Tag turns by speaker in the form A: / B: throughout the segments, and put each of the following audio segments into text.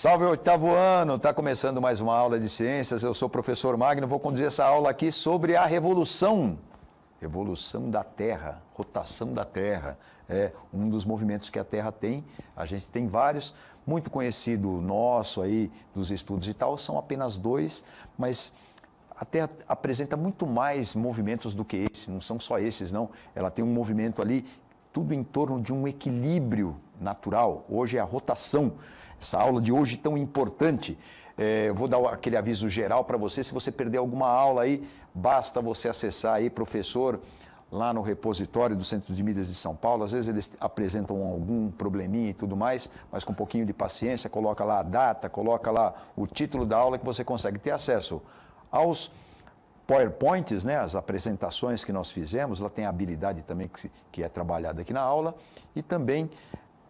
A: Salve oitavo ano, está começando mais uma aula de ciências. Eu sou o professor Magno, vou conduzir essa aula aqui sobre a revolução. Revolução da Terra, rotação da Terra. É um dos movimentos que a Terra tem. A gente tem vários, muito conhecido nosso aí, dos estudos e tal, são apenas dois, mas a Terra apresenta muito mais movimentos do que esse, não são só esses, não. Ela tem um movimento ali, tudo em torno de um equilíbrio natural. Hoje é a rotação essa aula de hoje tão importante. É, vou dar aquele aviso geral para você. Se você perder alguma aula aí, basta você acessar aí, professor, lá no repositório do Centro de Mídias de São Paulo. Às vezes eles apresentam algum probleminha e tudo mais, mas com um pouquinho de paciência, coloca lá a data, coloca lá o título da aula que você consegue ter acesso aos PowerPoints, né, as apresentações que nós fizemos, lá tem a habilidade também que, que é trabalhada aqui na aula, e também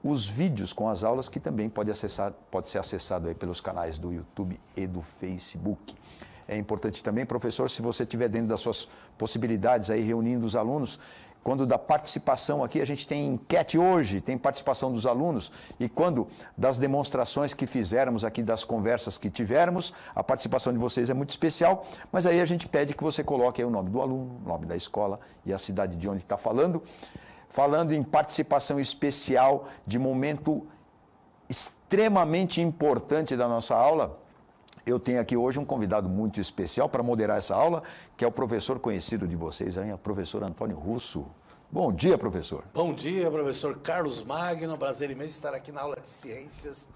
A: os vídeos com as aulas que também pode, acessar, pode ser acessado aí pelos canais do YouTube e do Facebook. É importante também, professor, se você tiver dentro das suas possibilidades aí reunindo os alunos, quando da participação aqui, a gente tem enquete hoje, tem participação dos alunos, e quando das demonstrações que fizermos aqui, das conversas que tivermos, a participação de vocês é muito especial, mas aí a gente pede que você coloque aí o nome do aluno, o nome da escola e a cidade de onde está falando falando em participação especial de momento extremamente importante da nossa aula. Eu tenho aqui hoje um convidado muito especial para moderar essa aula, que é o professor conhecido de vocês, aí, é o professor Antônio Russo. Bom dia, professor.
B: Bom dia, professor Carlos Magno. Prazer imenso estar aqui na aula de ciências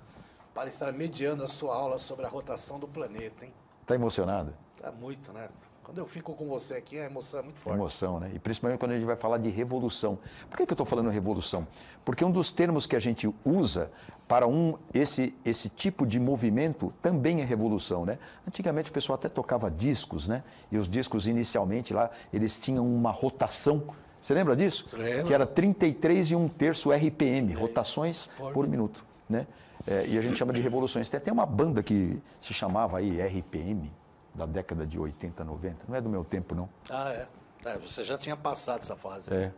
B: para estar mediando a sua aula sobre a rotação do planeta, hein?
A: Está emocionado?
B: Está muito, né? Quando eu fico com você aqui, a emoção é muito forte.
A: Emoção, né? E principalmente quando a gente vai falar de revolução. Por que, que eu estou falando revolução? Porque um dos termos que a gente usa para um, esse, esse tipo de movimento também é revolução, né? Antigamente o pessoal até tocava discos, né? E os discos inicialmente lá, eles tinham uma rotação você lembra disso? Lembra. Que era 33 e um terço RPM, é rotações por, por minuto. Né? É, e a gente chama de revoluções. Tem até uma banda que se chamava aí RPM, da década de 80, 90. Não é do meu tempo, não.
B: Ah, é. é você já tinha passado essa fase.
A: É.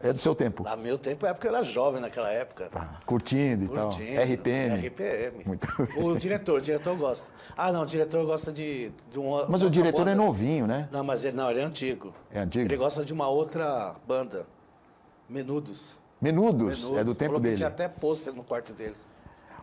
A: É do seu tempo. A
B: ah, meu tempo é porque eu era jovem naquela época. Tá.
A: Curtindo, e tal. RPM.
B: RPM. Muito... O diretor, o diretor gosta. Ah, não, o diretor gosta de, de um. Mas o diretor é banda. é novinho, né? Não, mas ele não, ele é antigo. É antigo. Ele gosta de uma outra banda. Menudos.
A: Menudos? Menudos. É do tempo Falou dele. Que tinha até
B: pôster no quarto dele.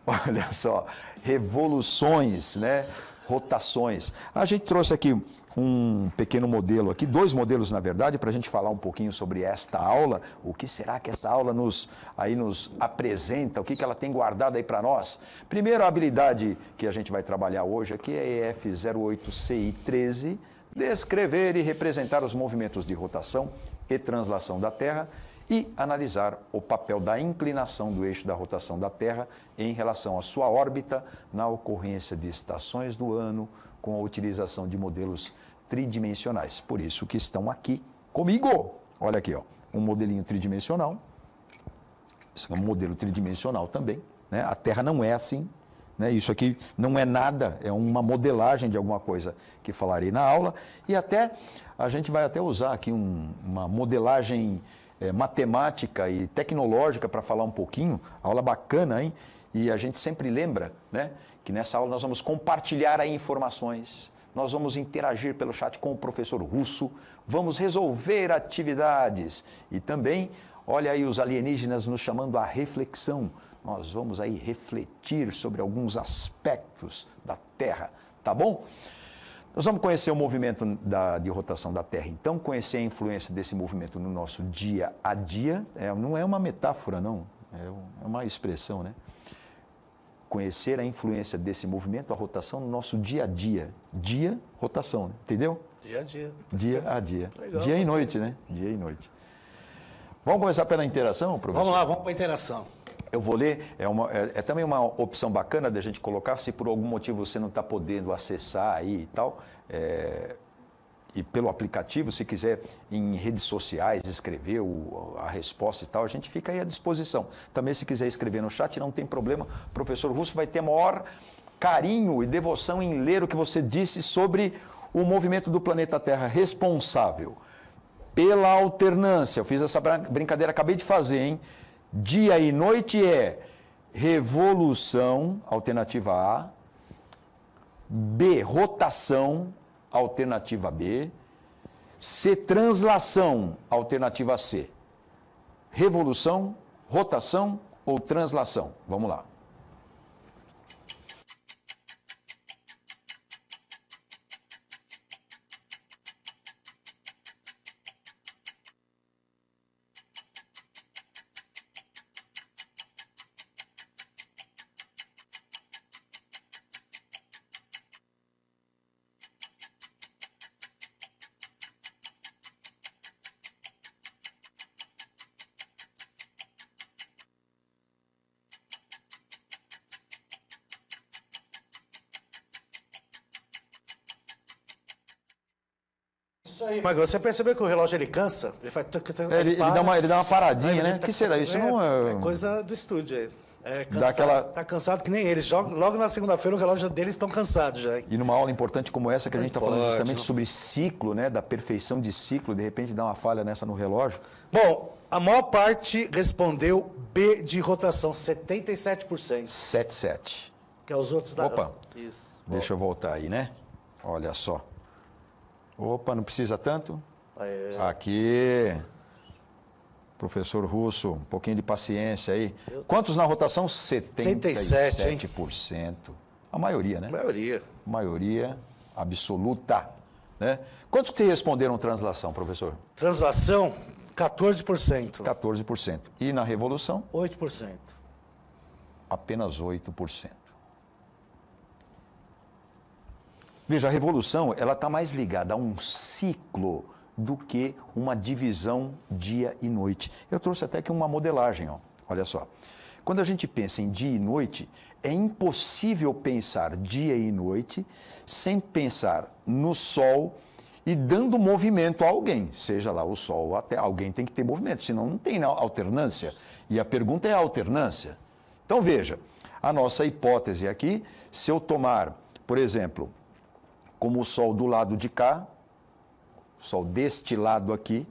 A: Olha só, revoluções, né? rotações. A gente trouxe aqui um pequeno modelo aqui, dois modelos na verdade, para a gente falar um pouquinho sobre esta aula. O que será que essa aula nos aí nos apresenta? O que, que ela tem guardado aí para nós? Primeiro, a habilidade que a gente vai trabalhar hoje aqui é EF08CI13, descrever e representar os movimentos de rotação e translação da Terra e analisar o papel da inclinação do eixo da rotação da Terra em relação à sua órbita na ocorrência de estações do ano com a utilização de modelos tridimensionais. Por isso que estão aqui comigo. Olha aqui, ó, um modelinho tridimensional. esse é um modelo tridimensional também. Né? A Terra não é assim, né? isso aqui não é nada, é uma modelagem de alguma coisa que falarei na aula. E até a gente vai até usar aqui um, uma modelagem é, matemática e tecnológica para falar um pouquinho. Aula bacana, hein? E a gente sempre lembra né, que nessa aula nós vamos compartilhar informações, nós vamos interagir pelo chat com o professor russo, vamos resolver atividades e também, olha aí os alienígenas nos chamando à reflexão. Nós vamos aí refletir sobre alguns aspectos da Terra, tá bom? Nós vamos conhecer o movimento da, de rotação da Terra, então, conhecer a influência desse movimento no nosso dia a dia. É, não é uma metáfora, não, é, é, uma expressão, né? Conhecer a influência desse movimento, a rotação, no nosso dia a dia. Dia, rotação, né? entendeu? Dia a dia. Dia a dia. Legal, dia e noite, né? Dia e noite. Vamos começar pela interação, professor? Vamos lá, vamos para a interação. Eu vou ler, é, uma, é, é, também uma opção bacana da gente colocar, se por algum motivo você não está podendo acessar aí e tal, é, e pelo aplicativo, se quiser em redes sociais escrever o, a resposta e tal, a gente fica aí à disposição. Também se quiser escrever no chat, não tem problema, o professor Russo vai ter maior carinho e devoção em ler o que você disse sobre o movimento do planeta Terra responsável pela alternância. Eu fiz essa brincadeira, acabei de fazer, hein? Dia e noite é revolução, alternativa A, B, rotação, alternativa B, C, translação, alternativa C. Revolução, rotação ou translação? Vamos lá.
B: Isso aí. Mas você percebeu que o relógio ele cansa? Ele faz. ele, ele, dá uma, ele dá uma paradinha, né? Tá... que será? Isso é, não é. É coisa do estúdio aí. É, cansado, daquela... Tá cansado que nem eles. logo na segunda-feira o relógio deles estão cansados já.
A: E numa aula importante como essa, que a gente está falando justamente sobre ciclo, né? Da perfeição de ciclo, de repente dá uma falha nessa no relógio.
B: Bom, a maior parte respondeu B de rotação, 77%.
A: 77.
B: Que é os outros da. Opa! Isso.
A: Deixa eu voltar aí, né? Olha só. Opa, não precisa tanto? Aê. É. Aqui. Professor Russo, um pouquinho de paciência aí. Quantos na rotação? 77%. 77% a maioria, né? A maioria. maioria absoluta. Né? Quantos que responderam translação, professor? Translação, 14%. 14%. E na revolução? 8%. Apenas 8%. Veja, a revolução ela está mais ligada a um ciclo do que uma divisão dia e noite. Eu trouxe até aqui uma modelagem, ó. olha só. Quando a gente pensa em dia e noite, é impossível pensar dia e noite sem pensar no sol e dando movimento a alguém, seja lá o sol até alguém tem que ter movimento, senão não tem né, alternância. E a pergunta é a alternância. Então veja, a nossa hipótese aqui, se eu tomar, por exemplo, como o sol do lado de cá, o sol deste lado aqui,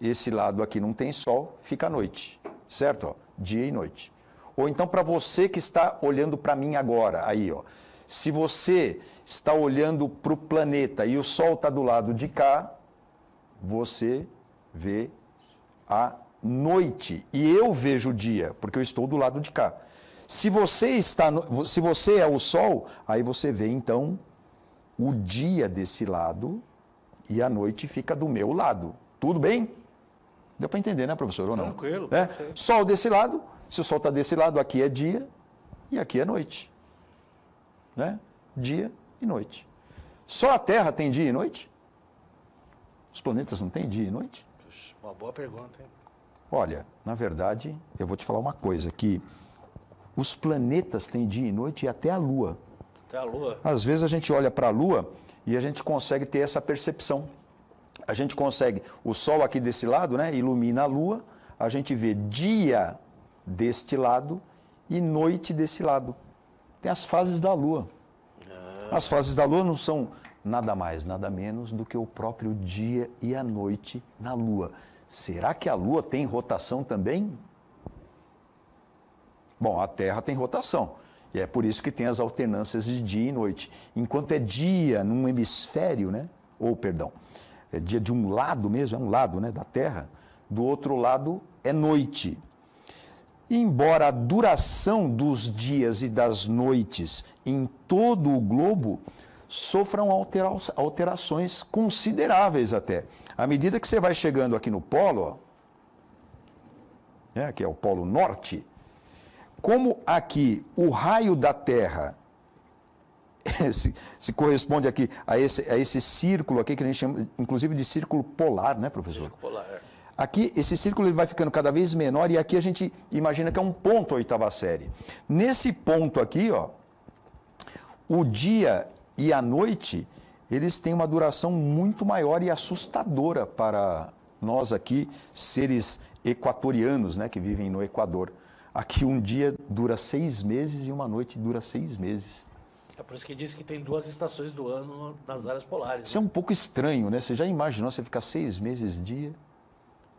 A: esse lado aqui não tem sol, fica a noite, certo? dia e noite. Ou então para você que está olhando para mim agora, aí, ó. Se você está olhando para o planeta e o sol está do lado de cá, você vê a noite e eu vejo o dia, porque eu estou do lado de cá. Se você está, no, se você é o sol, aí você vê então o dia desse lado e a noite fica do meu lado. Tudo bem? Deu para entender, né, professor? Ou não? Tranquilo. É? Sol desse lado, se o sol está desse lado, aqui é dia e aqui é noite. Né? Dia e noite. Só a Terra tem dia e noite? Os planetas não têm dia e noite?
B: Puxa, uma boa pergunta, hein?
A: Olha, na verdade, eu vou te falar uma coisa, que os planetas têm dia e noite e até a Lua.
B: Até tá, a Lua. Às
A: vezes a gente olha para a Lua e a gente consegue ter essa percepção. A gente consegue, o Sol aqui desse lado, né, ilumina a Lua, a gente vê dia deste lado e noite desse lado. Tem as fases da Lua. Ah. As fases da Lua não são nada mais, nada menos do que o próprio dia e a noite na Lua. Será que a Lua tem rotação também? Bom, a Terra tem rotação. E é por isso que tem as alternâncias de dia e noite. Enquanto é dia num hemisfério, né? Ou, perdão, é dia de um lado mesmo, é um lado né, da Terra, do outro lado é noite. Embora a duração dos dias e das noites em todo o globo sofram alterações consideráveis até. À medida que você vai chegando aqui no polo, ó, né? que é o polo norte, como aqui o raio da Terra se, se, corresponde aqui a esse, a esse círculo aqui que a gente chama, inclusive, de círculo polar, né, professor? Círculo polar. É. Aqui, esse círculo ele vai ficando cada vez menor e aqui a gente imagina que é um ponto a oitava série. Nesse ponto aqui, ó, o dia e a noite, eles têm uma duração muito maior e assustadora para nós aqui, seres equatorianos, né, que vivem no Equador. Aqui um dia dura seis meses e uma noite dura seis meses.
B: É por isso que diz que tem duas estações do ano nas
A: áreas polares. Isso né? é um pouco estranho, né? Você já imaginou você ficar seis meses dia?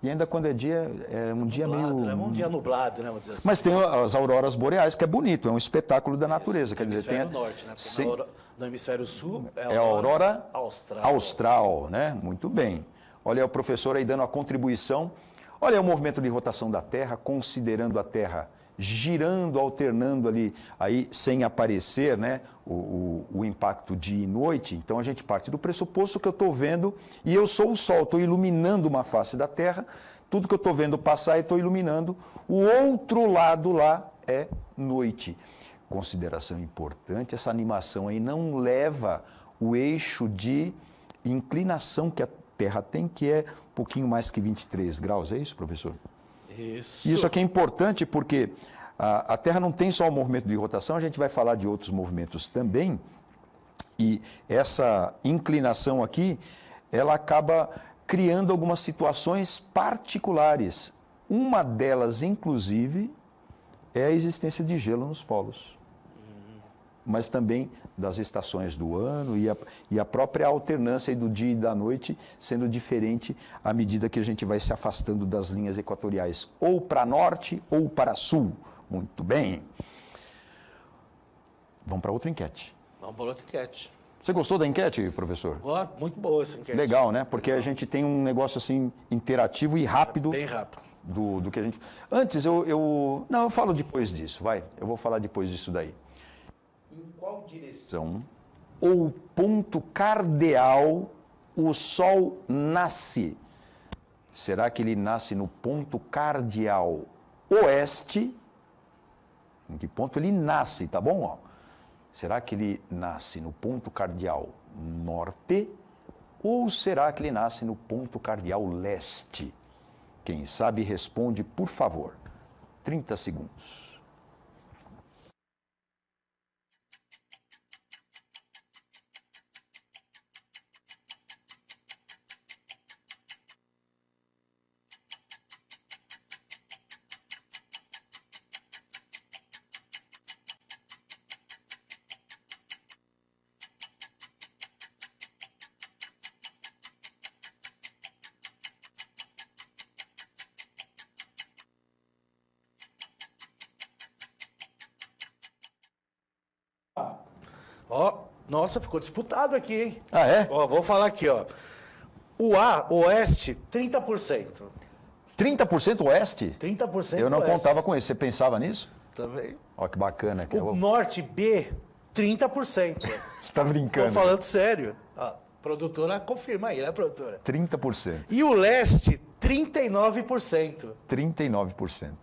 A: E ainda quando é dia, é um nublado, dia meio. Né? Um dia nublado, né? Vamos dizer assim. Mas tem as auroras boreais, que é bonito, é um espetáculo da natureza. Isso, quer dizer, tem. hemisfério norte,
B: né? Sim. No hemisfério sul é, é a aurora austral.
A: austral, né? Muito bem. Olha, o professor aí dando a contribuição Olha, o é movimento de rotação da Terra, considerando a Terra girando, alternando ali, aí sem aparecer né, o, o, o, impacto dia e noite. Então a gente parte do pressuposto que eu estou vendo e eu sou o Sol, estou iluminando uma face da Terra, tudo que eu estou vendo passar eu estou iluminando. O outro lado lá é noite. Consideração importante, essa animação aí não leva o eixo de inclinação que a Terra tem, que é um pouquinho mais que 23 graus, é isso, professor?
B: Isso. Isso aqui
A: é importante porque a, a Terra não tem só o movimento de rotação, a gente vai falar de outros movimentos também. E essa inclinação aqui, ela acaba criando algumas situações particulares. Uma delas, inclusive, é a existência de gelo nos polos mas também das estações do ano e a, e a própria alternância do dia e da noite sendo diferente à medida que a gente vai se afastando das linhas equatoriais, ou para norte ou para sul. Muito bem. Vamos para outra enquete.
B: Vamos para outra enquete.
A: Você gostou da enquete, professor?
B: muito boa essa enquete. Legal, né?
A: Porque Legal. a gente tem um negócio assim interativo e rápido. Bem rápido. Do, do que a gente. Antes eu, eu. Não, eu falo depois disso, vai. Eu vou falar depois disso daí direção ou ponto cardeal o Sol nasce. Será que ele nasce no ponto cardeal oeste? Em que ponto ele nasce, tá bom? Será que ele nasce no ponto cardeal norte? Ou será que ele nasce no ponto cardeal leste? Quem sabe responde, por favor. 30 segundos.
B: Ó, nossa, ficou disputado aqui, hein? Ah,
A: é? Ó, vou falar aqui, ó. O A, Oeste, 30%. 30% Oeste? 30% Eu não oeste. contava com isso. Você pensava nisso? Também. Ó, que bacana. Que o eu... É Norte, B, 30%. Você está brincando? Estou né? falando sério.
B: produtora confirma aí, né, produtora?
A: 30%.
B: E o Leste, 39%.
A: 39%.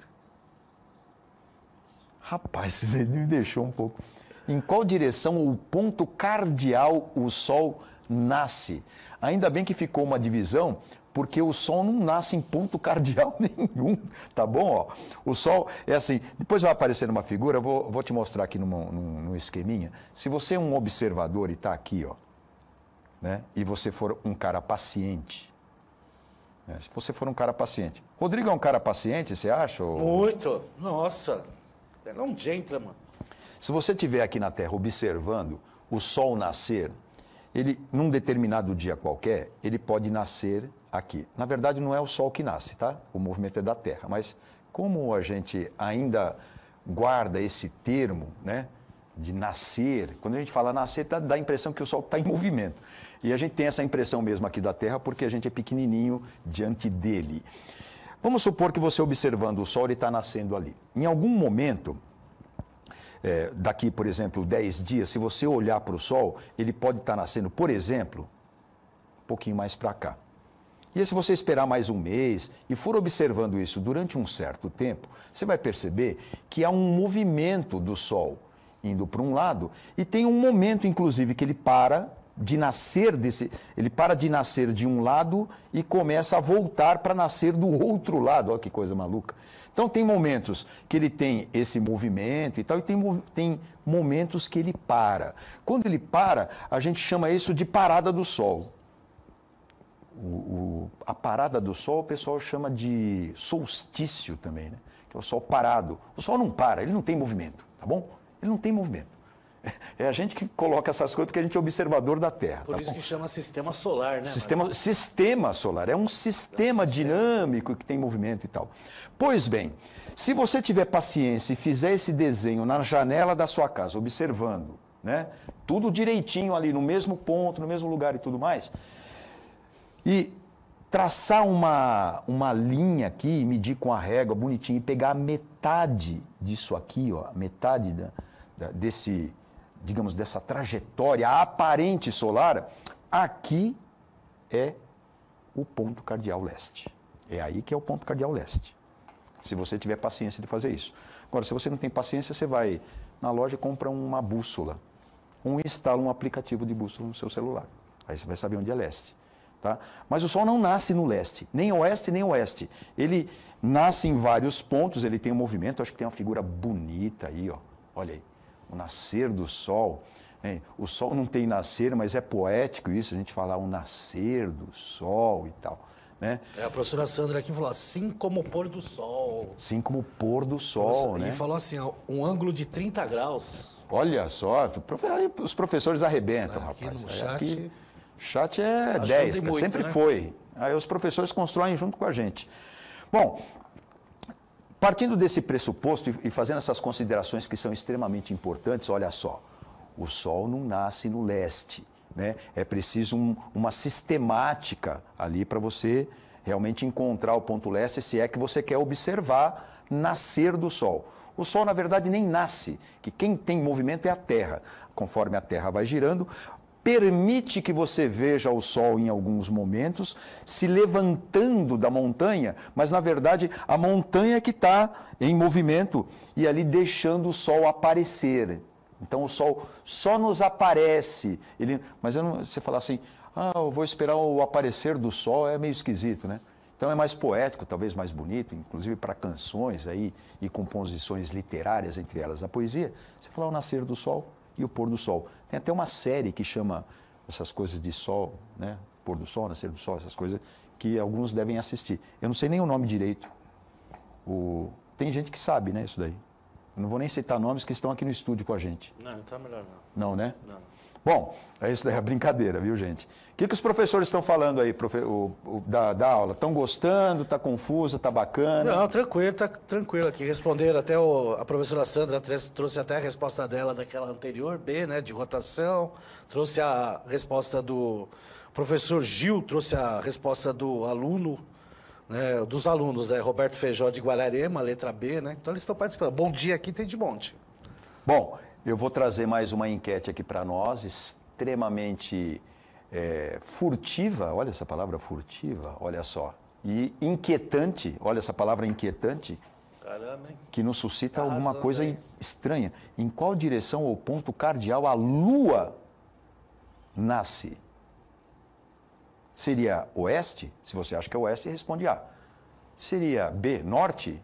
A: Rapaz, isso me deixou um pouco em qual direção o ponto cardial o Sol nasce. Ainda bem que ficou uma divisão, porque o Sol não nasce em ponto cardial nenhum, tá bom? Ó, o Sol é assim, depois vai aparecer uma figura, vou, vou te mostrar aqui numa, num, num esqueminha. Se você é um observador e está aqui, ó, né, e você for um cara paciente, né, se você for um cara paciente. Rodrigo é um cara paciente, você acha? Ou...
B: Muito, nossa, é um gentleman.
A: Se você estiver aqui na Terra observando o Sol nascer, ele, num determinado dia qualquer, ele pode nascer aqui. Na verdade, não é o Sol que nasce, tá? O movimento é da Terra. Mas como a gente ainda guarda esse termo, né? De nascer, quando a gente fala nascer, dá, tá, dá a impressão que o Sol está em movimento. E a gente tem essa impressão mesmo aqui da Terra porque a gente é pequenininho diante dele. Vamos supor que você observando o Sol, ele está nascendo ali. Em algum momento, é, daqui, por exemplo, 10 dias, se você olhar para o Sol, ele pode estar tá nascendo, por exemplo, um pouquinho mais para cá. E se você esperar mais um mês e for observando isso durante um certo tempo, você vai perceber que há um movimento do Sol indo para um lado e tem um momento, inclusive, que ele para de nascer desse, ele para de nascer de um lado e começa a voltar para nascer do outro lado. Olha que coisa maluca. Então tem momentos que ele tem esse movimento e tal, e tem, tem momentos que ele para. Quando ele para, a gente chama isso de parada do sol. O, o, a parada do sol o pessoal chama de solstício também, né? Que é o sol parado. O sol não para, ele não tem movimento, tá bom? Ele não tem movimento. É a gente que coloca essas coisas porque a gente é observador da Terra. Por tá isso bom? que chama sistema solar, né? Sistema, sistema solar. É um sistema, é um sistema dinâmico que tem movimento e tal. Pois bem, se você tiver paciência e fizer esse desenho na janela da sua casa, observando, né? Tudo direitinho ali, no mesmo ponto, no mesmo lugar e tudo mais. E traçar uma, uma linha aqui, medir com a régua bonitinho e pegar metade disso aqui, ó, metade da, da desse digamos, dessa trajetória aparente solar, aqui é o ponto cardial leste. É aí que é o ponto cardial leste. Se você tiver paciência de fazer isso. Agora, se você não tem paciência, você vai na loja e compra uma bússola. Ou instala um aplicativo de bússola no seu celular. Aí você vai saber onde é leste. Tá? Mas o Sol não nasce no leste, nem oeste, nem oeste. Ele nasce em vários pontos, ele tem um movimento, acho que tem uma figura bonita aí, ó. olha aí o nascer do sol. Hein? O sol não tem nascer, mas é poético isso, a gente falar o nascer do sol e tal. Né?
B: É, a professora Sandra aqui falou assim como o pôr do sol.
A: Assim como o pôr do sol, né? E falou
B: assim, ó, um ângulo de 30
A: graus. Olha só, os professores arrebentam, aqui rapaz. No chat, aqui, chat é 10, muito, sempre né? foi. Aí os professores constroem junto com a gente. Bom, Partindo desse pressuposto e fazendo essas considerações que são extremamente importantes, olha só, o sol não nasce no leste, né? É preciso um, uma sistemática ali para você realmente encontrar o ponto leste, se é que você quer observar nascer do sol. O Sol, na verdade, nem nasce, que quem tem movimento é a Terra. Conforme a Terra vai girando, permite que você veja o sol em alguns momentos se levantando da montanha, mas na verdade a montanha que está em movimento e ali deixando o sol aparecer. Então o sol só nos aparece. Ele, mas não, você falar assim, ah, eu vou esperar o aparecer do sol, é meio esquisito, né? Então é mais poético, talvez mais bonito, inclusive para canções aí e composições literárias, entre elas a poesia. Você falar o nascer do sol, e o pôr do sol. Tem até uma série que chama essas coisas de sol, né? Pôr do sol, nascer do sol, essas coisas que alguns devem assistir. Eu não sei nem o nome direito. O... Tem gente que sabe, né? Isso daí. Eu não vou nem citar nomes que estão aqui no estúdio com a gente.
B: Não, tá melhor
A: não. Não, né? Não. Bom, é isso daí, é brincadeira, viu, gente? O que, que os professores estão falando aí profe o, o, da, da, aula? Estão gostando? Está confusa? Está bacana? Não,
B: tranquilo, está tranquilo aqui. Responderam até o, a professora Sandra trouxe até a resposta dela daquela anterior, B, né, de rotação. Trouxe a resposta do professor Gil, trouxe a resposta do aluno. Né, dos alunos,
A: né, Roberto Feijó de Guararema, letra B, né? Então eles estão participando. Bom dia aqui tem de monte. Bom, eu vou trazer mais uma enquete aqui para nós, extremamente é, furtiva, olha essa palavra furtiva, olha só, e inquietante, olha essa palavra inquietante, Caramba, que nos suscita tá alguma coisa estranha. Em qual direção ou ponto cardeal a Lua nasce? Seria oeste? Se você acha que é oeste, responde A. Seria B, norte?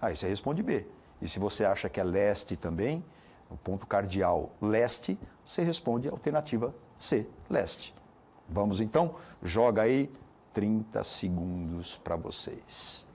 A: Aí você responde B. E se você acha que é leste também, o ponto cardial leste, você responde a alternativa C, leste. Vamos então, joga aí 30 segundos para vocês.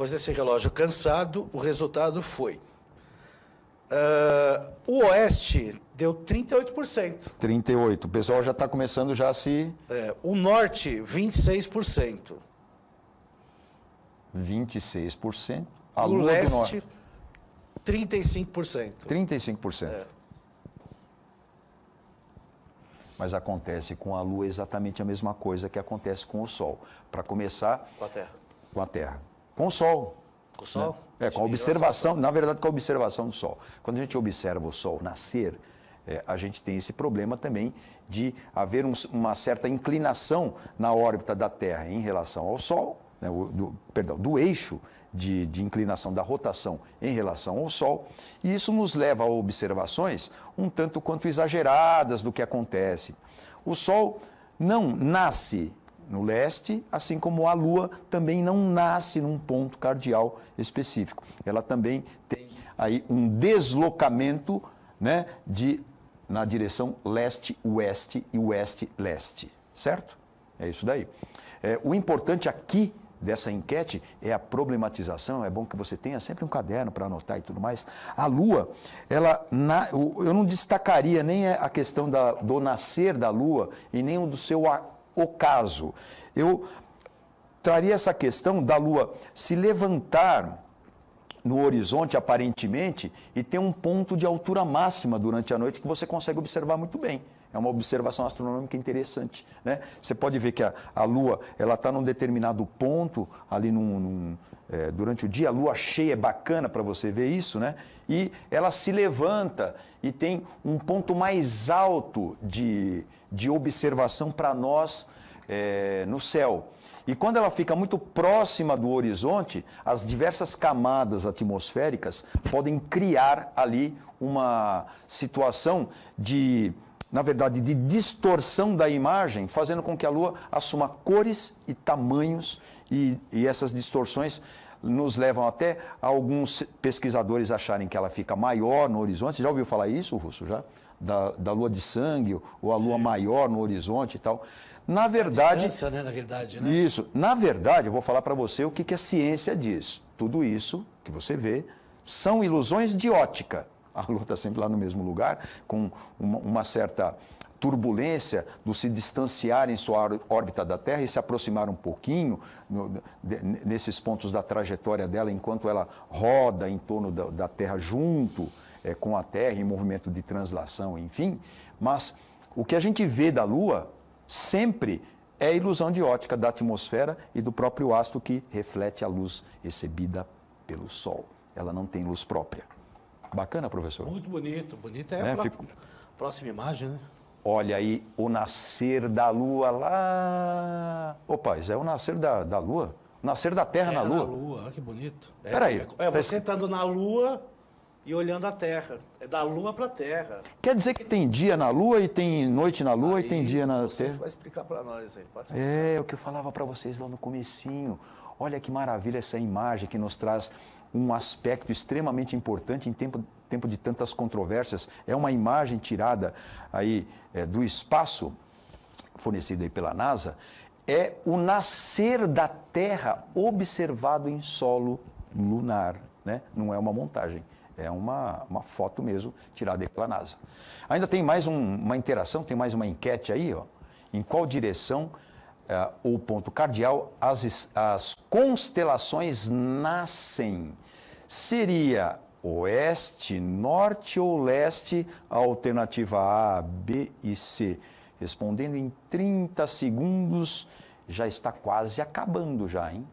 B: Pois esse relógio cansado, o resultado foi. Uh, o Oeste deu 38%.
A: 38%. O pessoal já está começando já a se.
B: É, o Norte, 26%.
A: 26%. A o Leste,
B: 35%.
A: 35%. É. Mas acontece com a Lua exatamente a mesma coisa que acontece com o Sol. Para começar. Com a Terra. Com a Terra. Com o sol. Com o sol? Né? É, com a observação, na verdade, com a observação do sol. Quando a gente observa o sol nascer, é, a gente tem esse problema também de haver um, uma certa inclinação na órbita da Terra em relação ao Sol, né, do, perdão, do eixo de, de, inclinação da rotação em relação ao Sol, e isso nos leva a observações um tanto quanto exageradas do que acontece. O Sol não nasce no leste, assim como a Lua também não nasce num ponto cardial específico. Ela também tem aí um deslocamento né, de, na direção leste-oeste e oeste-leste, certo? É isso daí. É, o importante aqui dessa enquete é a problematização. É bom que você tenha sempre um caderno para anotar e tudo mais. A Lua, ela, na, eu não destacaria nem a questão da, do nascer da Lua e nem o do seu ocaso. Eu traria essa questão da Lua se levantar no horizonte aparentemente e ter um ponto de altura máxima durante a noite que você consegue observar muito bem. É uma observação astronômica interessante. Né? Você pode ver que a, a Lua ela está num determinado ponto ali num, num, é, durante o dia. A Lua cheia é bacana para você ver isso, né? E ela se levanta e tem um ponto mais alto de, de observação para nós é, no céu. E quando ela fica muito próxima do horizonte, as diversas camadas atmosféricas podem criar ali uma situação de na verdade, de distorção da imagem, fazendo com que a Lua assuma cores e tamanhos, e, e essas distorções nos levam até alguns pesquisadores acharem que ela fica maior no horizonte. Você já ouviu falar isso, Russo? Já? Da, da lua de sangue, ou a lua Sim. maior no horizonte e tal. Na verdade.
B: A né? Na verdade, né?
A: Isso. Na verdade, eu vou falar para você o que, que a ciência diz. Tudo isso que você vê são ilusões de ótica a lua está sempre lá no mesmo lugar, com uma, uma certa turbulência do se distanciar em sua órbita da Terra e se aproximar um pouquinho no, de, nesses pontos da trajetória dela, enquanto ela roda em torno da, da Terra junto é, com a Terra, em movimento de translação, enfim. Mas o que a gente vê da Lua sempre é a ilusão de ótica da atmosfera e do próprio astro que reflete a luz recebida pelo Sol. Ela não tem luz própria. Bacana, professor? Muito
B: bonito, bonito. É, né? pra... Fico... próxima imagem, né?
A: Olha aí o nascer da lua lá. opa isso é o nascer da, da lua? nascer da terra, é, na lua? na
B: lua, olha que bonito. É, Peraí. É, é tá você tá... estando na lua e olhando a terra. É da lua para a terra.
A: Quer dizer que tem dia na lua e tem noite na lua aí, e tem dia na você terra? Você vai
B: explicar para nós aí, pode explicar. É,
A: o que eu falava para vocês lá no comecinho. Olha que maravilha essa imagem que nos traz um aspecto extremamente importante em tempo, tempo de tantas controvérsias. É uma imagem tirada aí é, do espaço, fornecida aí pela NASA, é o nascer da Terra observado em solo lunar. Né? Não é uma montagem, é uma, uma foto mesmo tirada pela NASA. Ainda tem mais um, uma interação, tem mais uma enquete aí, ó, em qual direção eh, o ponto cardeal, as, as constelações nascem. Seria oeste, norte ou leste, a alternativa A, B e C? Respondendo em 30 segundos, já está quase acabando já, hein?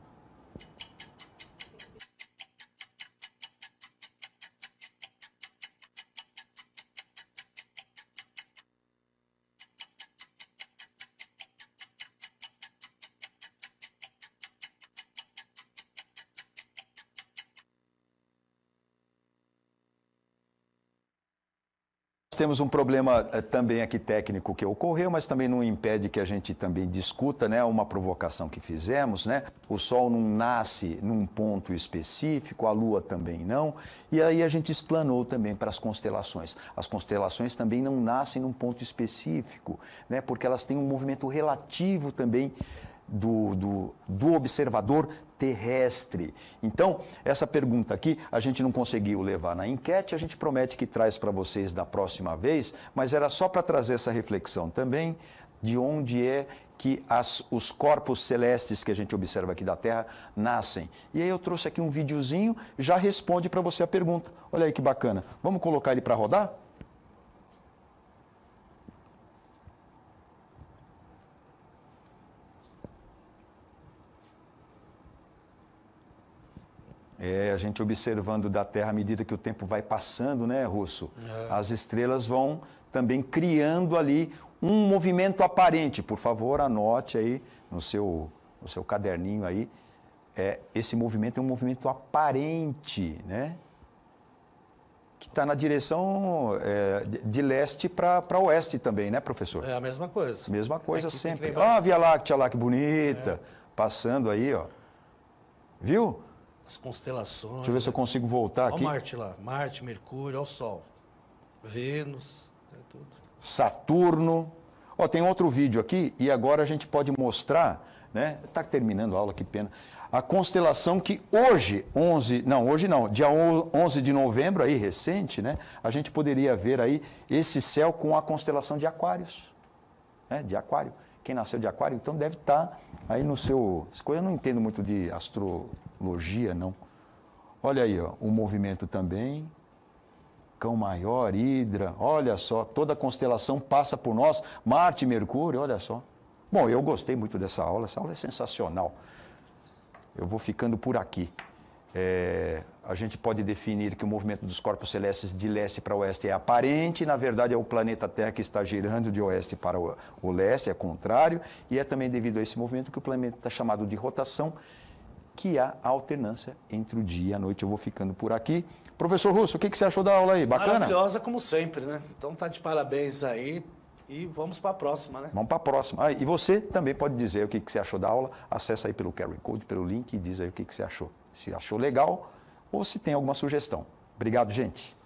A: temos um problema eh, também aqui técnico que ocorreu, mas também não impede que a gente também discuta, né, uma provocação que fizemos, né? O Sol não nasce num ponto específico, a Lua também não, e aí a gente explanou também para as constelações. As constelações também não nascem num ponto específico, né? Porque elas têm um movimento relativo também do, do, do observador terrestre. Então, essa pergunta aqui a gente não conseguiu levar na enquete, a gente promete que traz para vocês da próxima vez, mas era só para trazer essa reflexão também de onde é que as, os corpos celestes que a gente observa aqui da Terra nascem. E aí eu trouxe aqui um videozinho, já responde para você a pergunta. Olha aí que bacana. Vamos colocar ele para rodar? É, a gente observando da Terra à medida que o tempo vai passando, né, Russo? É. As estrelas vão também criando ali um movimento aparente. Por favor, anote aí no seu, no seu caderninho aí. É, esse movimento é um movimento aparente, né? que está na direção é, de leste para oeste também, né, professor?
B: É a mesma coisa. Mesma é coisa é sempre.
A: Ah, Via Láctea lá, que bonita, é. passando aí, ó. Viu?
B: as constelações. Deixa eu ver se eu consigo voltar olha aqui. Marte lá, Marte, Mercúrio, olha o Sol,
A: Vênus, é tudo. Saturno. Ó, tem outro vídeo aqui e agora a gente pode mostrar, né? Tá terminando a aula, que pena. A constelação que hoje, 11, não, hoje não, dia 11 de novembro aí recente, né? A gente poderia ver aí esse céu com a constelação de Aquários, né? De Aquário quem nasceu de aquário, então deve estar tá aí no seu. Essa coisa eu não entendo muito de astrologia, não. Olha aí, ó, o movimento também. Cão maior, Hidra, olha só, toda a constelação passa por nós, Marte, Mercúrio, olha só. Bom, eu gostei muito dessa aula, essa aula é sensacional. Eu vou ficando por aqui. É, a gente pode definir que o movimento dos corpos celestes de leste para oeste é aparente, na verdade é o planeta Terra que está girando de oeste para o leste, é contrário, e é também devido a esse movimento que o planeta está chamado de rotação, que há alternância entre o dia e a noite. Eu vou ficando por aqui. Professor Russo, o que, que você achou da aula aí? Bacana? Maravilhosa,
B: como sempre, né? Então tá de parabéns aí. E vamos para a próxima, né?
A: Vamos para a próxima. Ah, e você também pode dizer o que, que você achou da aula. Acesse aí pelo QR Code, pelo link e diz aí o que, que você achou se achou legal ou se tem alguma sugestão. Obrigado, gente.